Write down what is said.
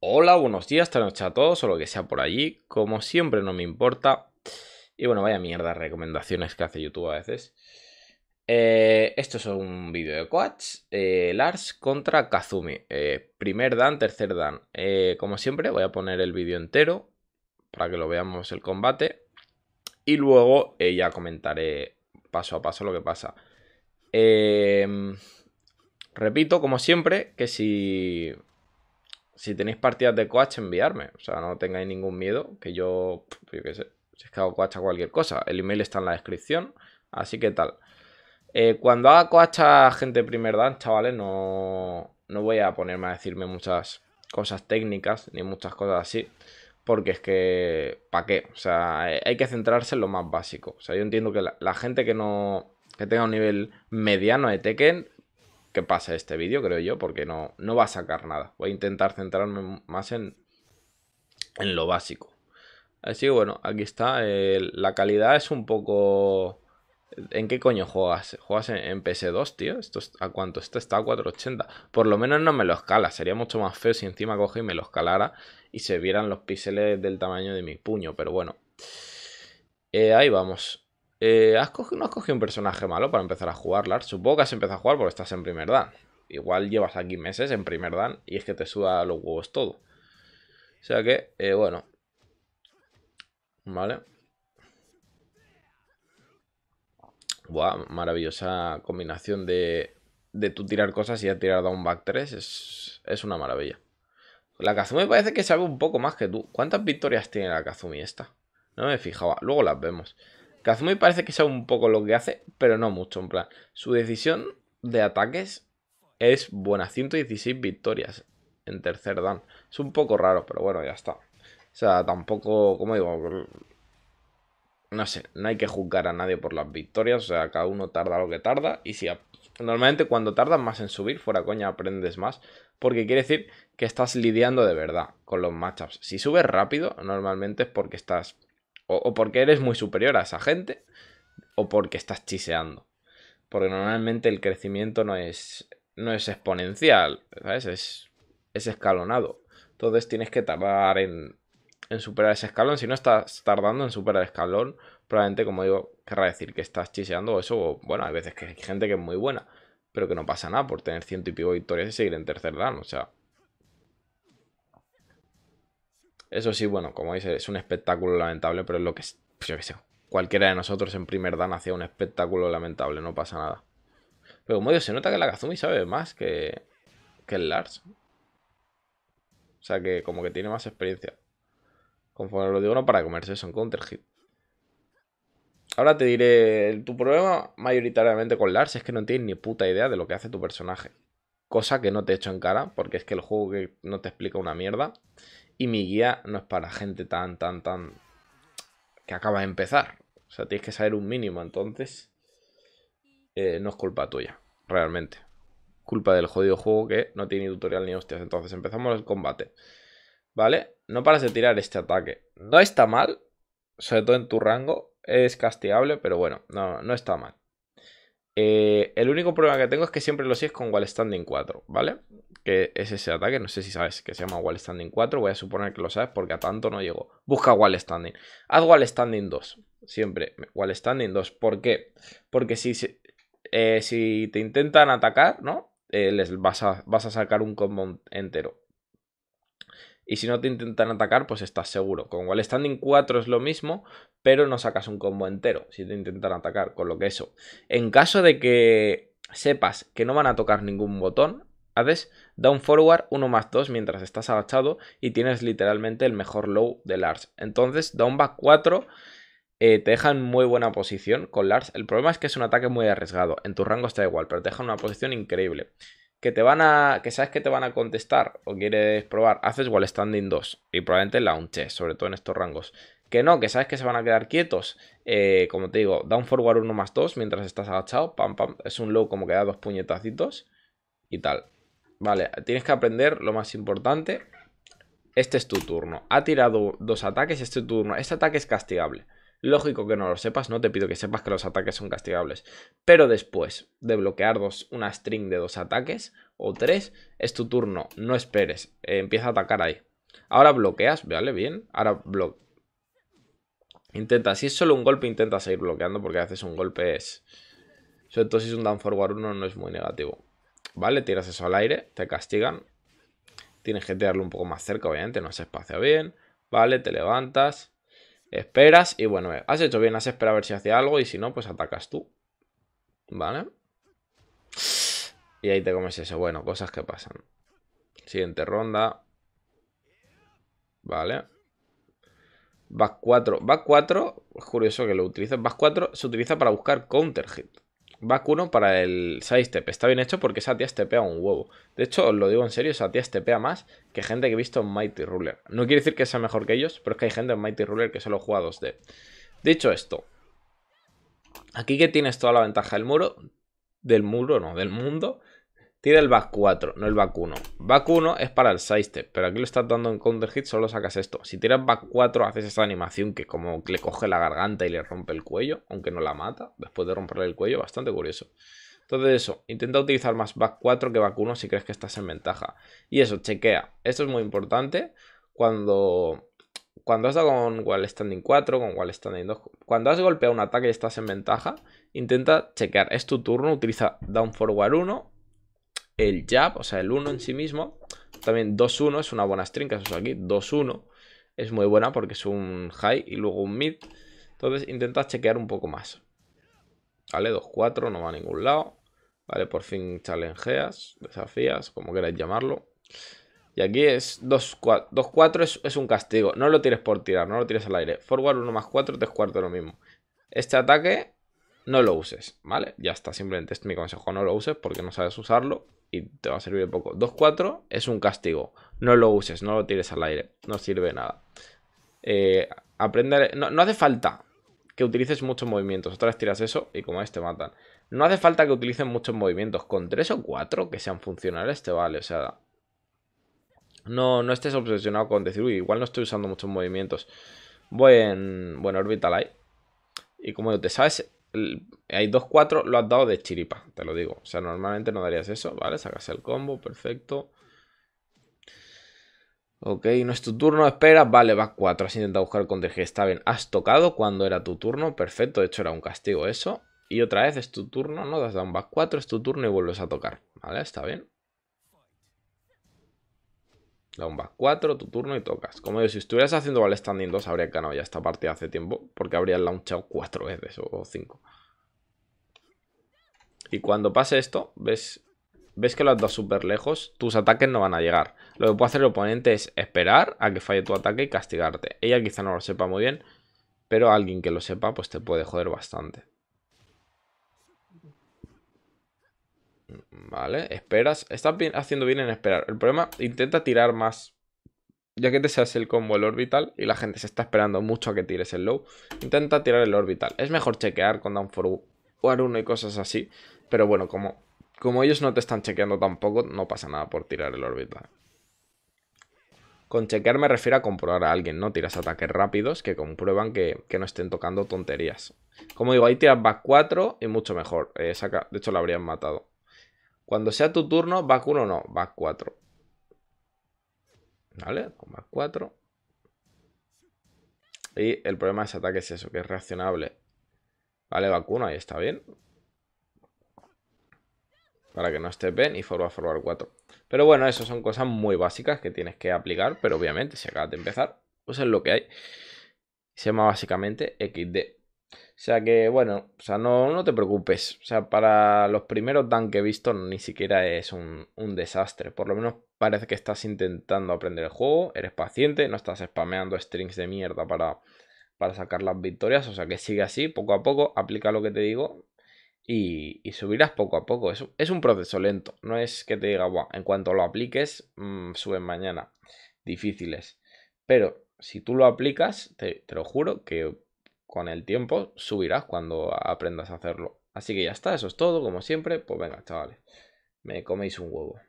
Hola, buenos días, esta noche a todos o lo que sea por allí. Como siempre, no me importa. Y bueno, vaya mierda recomendaciones que hace YouTube a veces. Eh, esto es un vídeo de Coach. Eh, Lars contra Kazumi. Eh, primer dan, tercer dan. como siempre, voy a poner el vídeo entero para que lo veamos el combate. Y luego ya comentaré paso a paso lo que pasa. repito, como siempre, que si si tenéis partidas de Coach, enviarme. O sea, no tengáis ningún miedo, que yo, yo qué sé, si es que hago Coach a cualquier cosa. El email está en la descripción, así que tal. Eh, cuando haga Coach a gente primer dan, chavales, no, no voy a ponerme a decirme muchas cosas técnicas ni muchas cosas así. Porque es que, ¿para qué? O sea, eh, hay que centrarse en lo más básico. O sea, yo entiendo que la, la gente que no que tenga un nivel mediano de Tekken que pase este vídeo, creo yo, porque no, no va a sacar nada. Voy a intentar centrarme más en, lo básico. Así que bueno, aquí está. Eh, la calidad es un poco... ¿En qué coño juegas? ¿Juegas en, PS2, tío? ¿Esto ¿A cuánto? Este está a 480. Por lo menos no me lo escala. Sería mucho más feo si encima coge y me lo escalara y se vieran los píxeles del tamaño de mi puño. Pero bueno. Eh, ahí vamos. Eh, ¿has cogido, ¿No has cogido un personaje malo para empezar a jugar, Lars? Supongo que has empezado a jugar porque estás en primer dan. Igual llevas aquí meses en primer dan y es que te suba los huevos todo. O sea que, eh, bueno. Vale. Buah, maravillosa combinación de, de tú tirar cosas y ya tirar back 3. Es, una maravilla. La Kazumi parece que sabe un poco más que tú. ¿Cuántas victorias tiene la Kazumi esta? No me fijaba. Luego las vemos. Kazumi parece que sabe un poco lo que hace, pero no mucho, en plan. Su decisión de ataques es buena, 116 victorias en tercer dan. Es un poco raro, pero bueno, ya está. O sea, tampoco, como digo, no sé, no hay que juzgar a nadie por las victorias, o sea, cada uno tarda lo que tarda y si normalmente cuando tardas más en subir, fuera coña, aprendes más, porque quiere decir que estás lidiando de verdad con los matchups. Si subes rápido, normalmente es porque estás o, porque eres muy superior a esa gente, o porque estás chiseando. Porque normalmente el crecimiento no es, no es exponencial, ¿sabes? Es, escalonado. Entonces tienes que tardar en, en superar ese escalón. Si no estás tardando en superar el escalón, probablemente, como digo, querrá decir que estás chiseando o eso. O, bueno, hay veces que hay gente que es muy buena, pero que no pasa nada por tener ciento y pico victorias y seguir en tercer dan. O sea, Eso sí, bueno, como dice, es un espectáculo lamentable, pero es lo que, pues yo qué sé, cualquiera de nosotros en primer dan hacía un espectáculo lamentable, no pasa nada. Pero como digo, se nota que la Kazumi sabe más que, que el Lars. O sea que como que tiene más experiencia. Conforme lo digo, no para comerse eso en Counter Hit. Ahora te diré, tu problema mayoritariamente con Lars es que no tienes ni puta idea de lo que hace tu personaje. Cosa que no te echo en cara, porque es que el juego que no te explica una mierda. Y mi guía no es para gente tan, tan, tan... que acaba de empezar. O sea, tienes que saber un mínimo, entonces... Eh, no es culpa tuya, realmente. Culpa del jodido juego que no tiene ni tutorial ni hostias. Entonces empezamos el combate. ¿Vale? No paras de tirar este ataque. No está mal, sobre todo en tu rango. Es castigable, pero bueno, no, no está mal. Eh, el único problema que tengo es que siempre lo sigues con Wall Standing 4, ¿vale? Que es ese ataque, no sé si sabes que se llama Wall Standing 4, voy a suponer que lo sabes porque a tanto no llego. Busca Wall Standing. Haz Wall Standing 2, siempre. Wall Standing 2, ¿por qué? Porque eh, si, te intentan atacar, ¿no? Eh, les vas vas a sacar un combo entero y si no te intentan atacar, pues estás seguro. Con Wall Standing 4 es lo mismo, pero no sacas un combo entero si te intentan atacar, con lo que eso. En caso de que sepas que no van a tocar ningún botón, haces down forward 1 más 2 mientras estás agachado y tienes literalmente el mejor low de Lars. Entonces, down back 4 eh, te deja en muy buena posición con Lars. El problema es que es un ataque muy arriesgado. En tu rango está igual, pero te deja en una posición increíble que te van a. que sabes que te van a contestar o quieres probar, haces wall standing 2 y probablemente Launches, sobre todo en estos rangos. Que no, que sabes que se van a quedar quietos. Eh, como te digo, da un forward 1 más 2 mientras estás agachado. Pam, pam. Es un low como que da dos puñetacitos y tal. Vale, tienes que aprender lo más importante. Este es tu turno. Ha tirado dos ataques, este turno. Este ataque es castigable. Lógico que no lo sepas, no te pido que sepas que los ataques son castigables. Pero después de bloquear dos, una string de dos ataques o tres, es tu turno, no esperes, eh, empieza a atacar ahí. Ahora bloqueas, ¿vale? Bien, ahora bloqueas. Intenta, si es solo un golpe, intenta seguir bloqueando porque a veces un golpe es... Sobre todo si es un down forward uno, no es muy negativo. ¿Vale? Tiras eso al aire, te castigan. Tienes que tirarlo un poco más cerca, obviamente, no se espacio bien. ¿Vale? Te levantas. Esperas y bueno, eh, has hecho bien, has esperado a ver si hace algo y si no, pues atacas tú. ¿Vale? Y ahí te comes eso. Bueno, cosas que pasan. Siguiente ronda. Vale. Back 4. Back 4, es curioso que lo utilices. Back 4 se utiliza para buscar counter hit. Va para el step, Está bien hecho porque esa tía stepea un huevo. De hecho, os lo digo en serio, esa tía stepea más que gente que he visto en Mighty Ruler. No quiere decir que sea mejor que ellos, pero es que hay gente en Mighty Ruler que solo juega 2D. Dicho esto, aquí que tienes toda la ventaja del muro, del muro, no, del mundo, Tira el back 4, no el back 1. Back 1 es para el step pero aquí lo estás dando en counter hit, solo sacas esto. Si tiras back 4, haces esa animación que como le coge la garganta y le rompe el cuello, aunque no la mata, después de romperle el cuello, bastante curioso. Entonces eso, intenta utilizar más back 4 que back 1 si crees que estás en ventaja. Y eso, chequea. Esto es muy importante cuando... Cuando has dado con Wall Standing 4, con Wall Standing 2, cuando has golpeado un ataque y estás en ventaja, intenta chequear. Es tu turno, utiliza Down Forward 1 el jab, o sea, el 1 en sí mismo. También 2-1 es una buena string, que aquí, 2-1 es muy buena porque es un high y luego un mid. Entonces intentas chequear un poco más. Vale, 2-4, no va a ningún lado. Vale, por fin challengeas, desafías, como queráis llamarlo. Y aquí es 2-4 es, es, un castigo. No lo tires por tirar, no lo tires al aire. Forward 1 más 4, 3 cuarto lo mismo. Este ataque no lo uses, ¿vale? Ya está, simplemente es mi consejo. No lo uses porque no sabes usarlo y te va a servir poco. 2-4 es un castigo. No lo uses, no lo tires al aire. No sirve nada. Eh, aprender. No, hace falta que utilices muchos movimientos. Otra vez tiras eso y como es te matan. No hace falta que utilices muchos movimientos. Con 3 o 4 que sean funcionales te vale. O sea. No, no estés obsesionado con decir, uy, igual no estoy usando muchos movimientos. Voy en. Bueno, Orbital Eye. Y como te sabes hay 2-4, lo has dado de chiripa, te lo digo. O sea, normalmente no darías eso, ¿vale? Sacas el combo, perfecto. Ok, no es tu turno, espera, vale, vas 4, has intentado buscar con DG. está bien, has tocado cuando era tu turno, perfecto, de hecho era un castigo eso. Y otra vez es tu turno, no, te has dado un back 4, es tu turno y vuelves a tocar, ¿vale? Está bien. La bomba 4, tu turno y tocas. Como digo, si estuvieras haciendo Ball Standing 2, habría ganado ya esta partida hace tiempo, porque habrías launchado 4 veces o 5. Y cuando pase esto, ves, ves que lo has dado súper lejos, tus ataques no van a llegar. Lo que puede hacer el oponente es esperar a que falle tu ataque y castigarte. Ella quizá no lo sepa muy bien, pero alguien que lo sepa, pues te puede joder bastante. Vale, esperas. Estás haciendo bien en esperar. El problema, intenta tirar más. Ya que te se el combo el orbital y la gente se está esperando mucho a que tires el low, intenta tirar el orbital. Es mejor chequear con down for war 1 y cosas así. Pero bueno, como, como ellos no te están chequeando tampoco, no pasa nada por tirar el orbital. Con chequear me refiero a comprobar a alguien, ¿no? Tiras ataques rápidos que comprueban que, no estén tocando tonterías. Como digo, ahí tiras back 4 y mucho mejor. Eh, saca, de hecho, lo habrían matado. Cuando sea tu turno, ¿vacuno o no, back 4. ¿Vale? Con back 4. Y el problema de ese ataque es eso, que es reaccionable. Vale, vacuno y ahí está bien. Para que no esté bien y a forward 4. Pero bueno, eso son cosas muy básicas que tienes que aplicar, pero obviamente si acabas de empezar, pues es lo que hay. Se llama básicamente XD. O sea que, bueno, o sea, no, te preocupes. O sea, para los primeros dan que he visto ni siquiera es un, desastre. Por lo menos parece que estás intentando aprender el juego, eres paciente, no estás spameando strings de mierda para, para sacar las victorias. O sea que sigue así, poco a poco, aplica lo que te digo y, subirás poco a poco. Es, es, un proceso lento, no es que te diga, en cuanto lo apliques, mmm, suben mañana. Difíciles. Pero si tú lo aplicas, te, te lo juro que con el tiempo subirás cuando aprendas a hacerlo. Así que ya está, eso es todo, como siempre. Pues venga, chavales, me coméis un huevo.